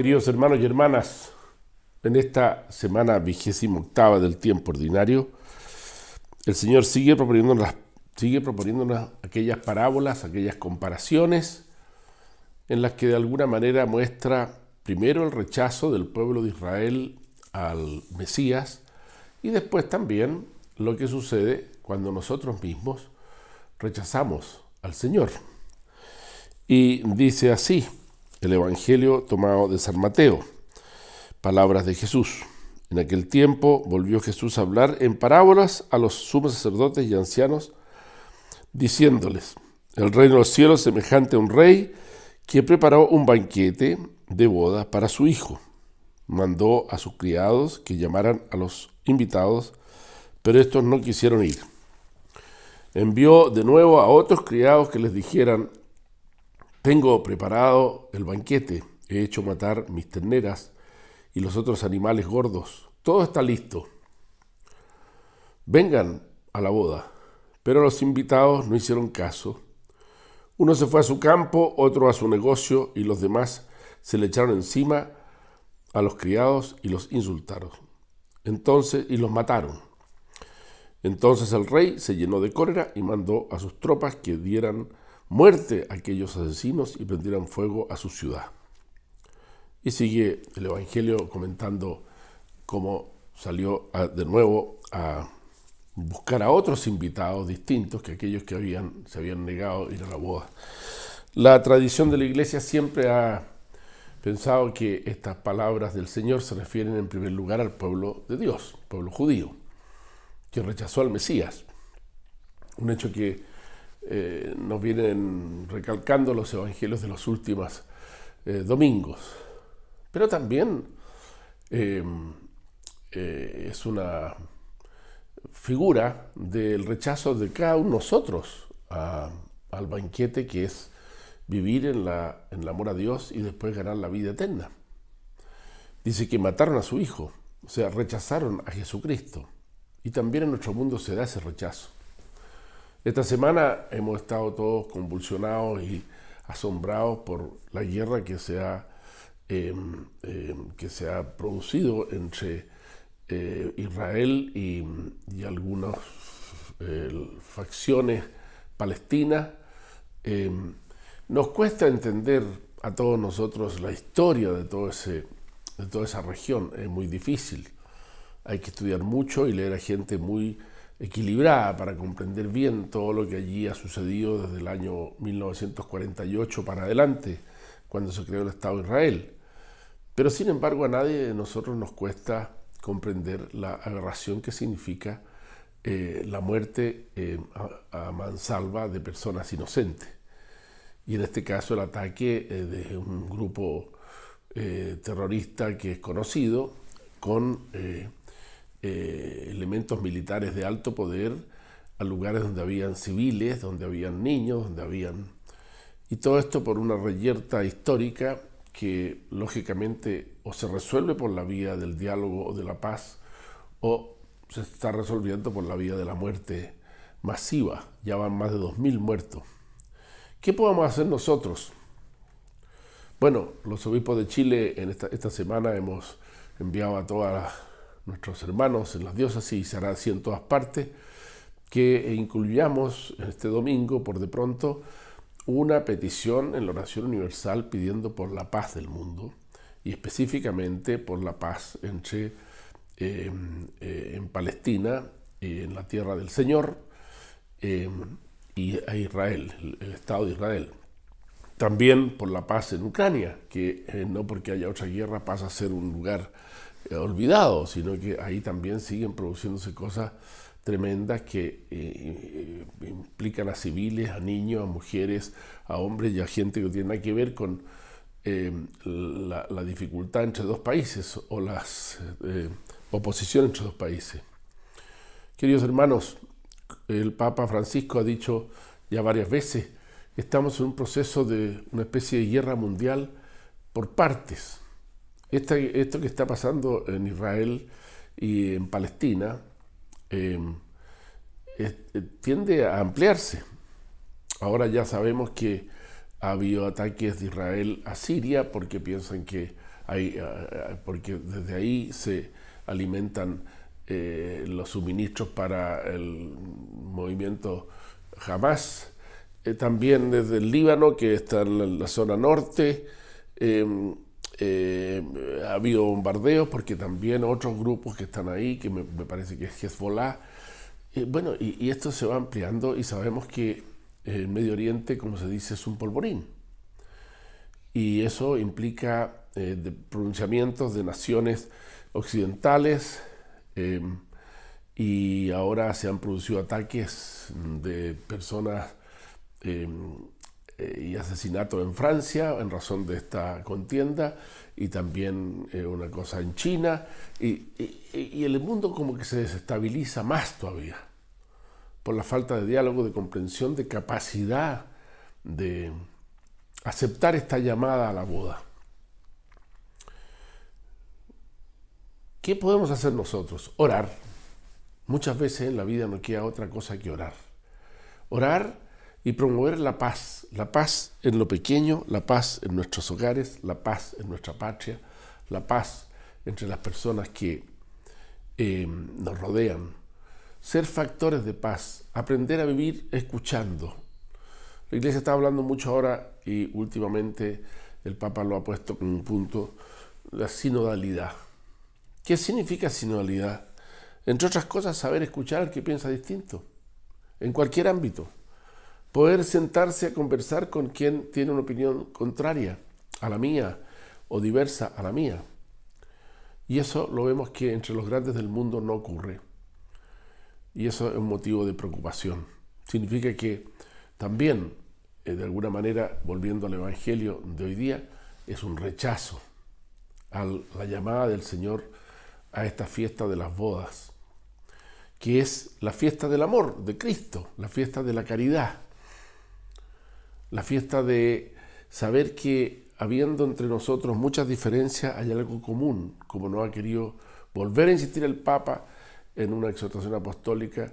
queridos hermanos y hermanas, en esta semana vigésimo octava del tiempo ordinario, el Señor sigue proponiéndonos, sigue aquellas parábolas, aquellas comparaciones en las que de alguna manera muestra primero el rechazo del pueblo de Israel al Mesías y después también lo que sucede cuando nosotros mismos rechazamos al Señor. Y dice así, el Evangelio tomado de San Mateo. Palabras de Jesús. En aquel tiempo volvió Jesús a hablar en parábolas a los sumos sacerdotes y ancianos, diciéndoles, el reino de los cielos semejante a un rey que preparó un banquete de boda para su hijo. Mandó a sus criados que llamaran a los invitados, pero estos no quisieron ir. Envió de nuevo a otros criados que les dijeran, tengo preparado el banquete, he hecho matar mis terneras y los otros animales gordos. Todo está listo. Vengan a la boda. Pero los invitados no hicieron caso. Uno se fue a su campo, otro a su negocio y los demás se le echaron encima a los criados y los insultaron. Entonces, y los mataron. Entonces el rey se llenó de cólera y mandó a sus tropas que dieran muerte a aquellos asesinos y prendieron fuego a su ciudad. Y sigue el Evangelio comentando cómo salió de nuevo a buscar a otros invitados distintos que aquellos que habían, se habían negado ir a la boda. La tradición de la iglesia siempre ha pensado que estas palabras del Señor se refieren en primer lugar al pueblo de Dios, pueblo judío, que rechazó al Mesías. Un hecho que eh, nos vienen recalcando los evangelios de los últimos eh, domingos. Pero también eh, es una figura del rechazo de cada uno de nosotros al banquete que es vivir en, la, en el amor a Dios y después ganar la vida eterna. Dice que mataron a su hijo, o sea, rechazaron a Jesucristo. Y también en nuestro mundo se da ese rechazo. Esta semana hemos estado todos convulsionados y asombrados por la guerra que se ha, em, em, que se ha producido entre eh, Israel y, algunas eh, facciones palestinas. Em, nos cuesta entender a todos nosotros la historia de, todo de toda esa región, es muy difícil. Hay que estudiar mucho y leer a gente muy equilibrada para comprender bien todo lo que allí ha sucedido desde el año 1948 para adelante, cuando se creó el Estado de Israel. Pero sin embargo a nadie de nosotros nos cuesta comprender la aberración que significa eh, la muerte eh, a, mansalva de personas inocentes. Y en este caso el ataque eh, de un grupo terrorista que es conocido con eh, elementos militares de alto poder a lugares donde habían civiles, donde habían niños, donde habían... Y todo esto por una reyerta histórica que lógicamente o se resuelve por la vía del diálogo o de la paz o se está resolviendo por la vía de la muerte masiva. Ya van más de 2.000 muertos. ¿Qué podemos hacer nosotros? Bueno, los obispos de Chile en esta, esta semana hemos enviado a todas las nuestros hermanos en las diócesis, y será así en todas partes, que incluyamos este domingo, por de pronto, una petición en la oración universal pidiendo por la paz del mundo y específicamente por la paz entre, em, eh, en Palestina, en la tierra del Señor, em, y a Israel, el, Estado de Israel. También por la paz en Ucrania, que eh, no porque haya otra guerra pasa a ser un lugar eh, olvidado, sino que ahí también siguen produciéndose cosas tremendas que eh, eh, implican a civiles, a niños, a mujeres, a hombres y a gente que tiene que ver con la, dificultad entre dos países o la oposición entre dos países. Queridos hermanos, el Papa Francisco ha dicho ya varias veces, que estamos en un proceso de una especie de guerra mundial por partes esto que está pasando en Israel y en Palestina em, eh, tiende a ampliarse. Ahora ya sabemos que ha habido ataques de Israel a Siria porque piensan que eh, eh, porque desde ahí se alimentan los suministros para el movimiento Hamas. también desde el Líbano, que está en la zona norte. Em, eh, ha habido bombardeos porque también otros grupos que están ahí, que me, parece que es Hezbollah. Eh, bueno, y, esto se va ampliando y sabemos que el eh, Medio Oriente, como se dice, es un polvorín. Y eso implica pronunciamientos de naciones occidentales em, y ahora se han producido ataques de personas em, eh, y asesinato en Francia en razón de esta contienda y también eh, una cosa en China y, y, el mundo como que se desestabiliza más todavía por la falta de diálogo, de comprensión, de capacidad de aceptar esta llamada a la boda. ¿Qué podemos hacer nosotros? Orar. Muchas veces en la vida no queda otra cosa que orar. Orar y promover la paz, la paz en lo pequeño, la paz en nuestros hogares, la paz en nuestra patria, la paz entre las personas que eh, nos rodean. Ser factores de paz, aprender a vivir escuchando. La iglesia está hablando mucho ahora y últimamente el Papa lo ha puesto como un punto, la sinodalidad. ¿Qué significa sinodalidad? Entre otras cosas, saber escuchar al que piensa distinto, en cualquier ámbito poder sentarse a conversar con quien tiene una opinión contraria a la mía o diversa a la mía. Y eso lo vemos que entre los grandes del mundo no ocurre. Y eso es un motivo de preocupación. Significa que también, eh, de alguna manera, volviendo al Evangelio de hoy día, es un rechazo a la llamada del Señor a esta fiesta de las bodas, que es la fiesta del amor de Cristo, la fiesta de la caridad la fiesta de saber que habiendo entre nosotros muchas diferencias hay algo común, como no ha querido volver a insistir el Papa en una exhortación apostólica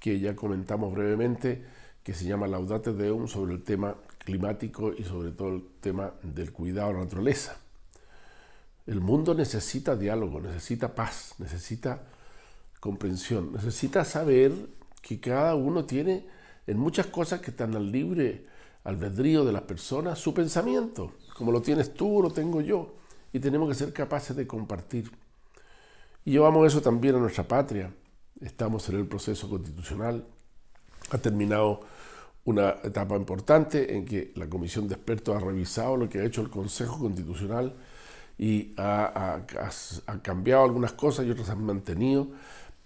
que ya comentamos brevemente, que se llama Laudate Deum sobre el tema climático y sobre todo el tema del cuidado de la naturaleza. El mundo necesita diálogo, necesita paz, necesita comprensión, necesita saber que cada uno tiene en muchas cosas que están al libre albedrío de las personas su pensamiento, como lo tienes tú lo tengo yo, y tenemos que ser capaces de compartir. Y llevamos eso también a nuestra patria. Estamos en el proceso constitucional. Ha terminado una etapa importante en que la Comisión de Expertos ha revisado lo que ha hecho el Consejo Constitucional y ha, ha cambiado algunas cosas y otras han mantenido.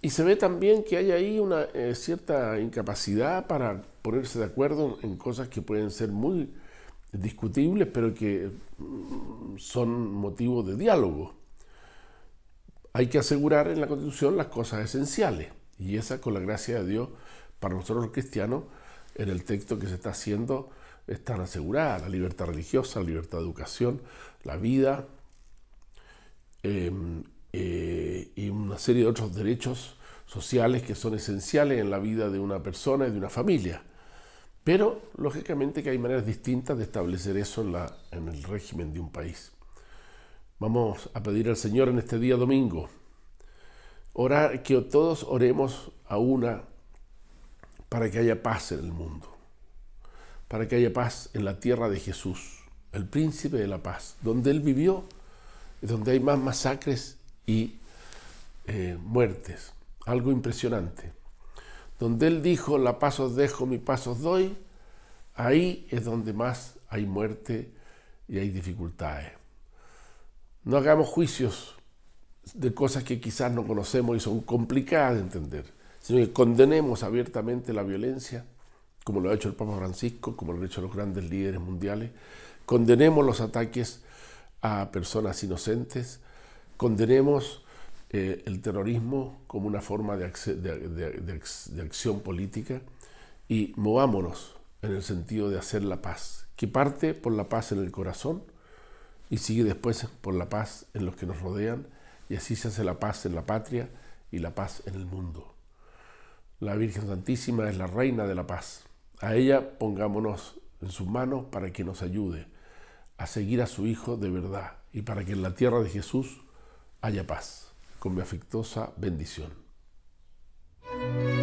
Y se ve también que hay ahí una eh, cierta incapacidad para ponerse de acuerdo en cosas que pueden ser muy discutibles, pero que mm, son motivo de diálogo. Hay que asegurar en la Constitución las cosas esenciales, y esa, con la gracia de Dios, para nosotros los cristianos, en el texto que se está haciendo, están aseguradas la libertad religiosa, la libertad de educación, la vida. Em, eh, serie de otros derechos sociales que son esenciales en la vida de una persona y de una familia. Pero, lógicamente, que hay maneras distintas de establecer eso en, el régimen de un país. Vamos a pedir al Señor en este día domingo orar, que todos oremos a una para que haya paz en el mundo, para que haya paz en la tierra de Jesús, el príncipe de la paz, donde Él vivió, donde hay más masacres y eh, muertes, algo impresionante. Donde él dijo, la paz dejo, mi paz doy, ahí es donde más hay muerte y hay dificultades. No hagamos juicios de cosas que quizás no conocemos y son complicadas de entender, sino que condenemos abiertamente la violencia, como lo ha hecho el Papa Francisco, como lo han hecho los grandes líderes mundiales, condenemos los ataques a personas inocentes, condenemos eh, el terrorismo como una forma de, acción política y movámonos en el sentido de hacer la paz, que parte por la paz en el corazón y sigue después por la paz en los que nos rodean y así se hace la paz en la patria y la paz en el mundo. La Virgen Santísima es la reina de la paz. A ella pongámonos en sus manos para que nos ayude a seguir a su Hijo de verdad y para que en la tierra de Jesús haya paz con mi afectuosa bendición.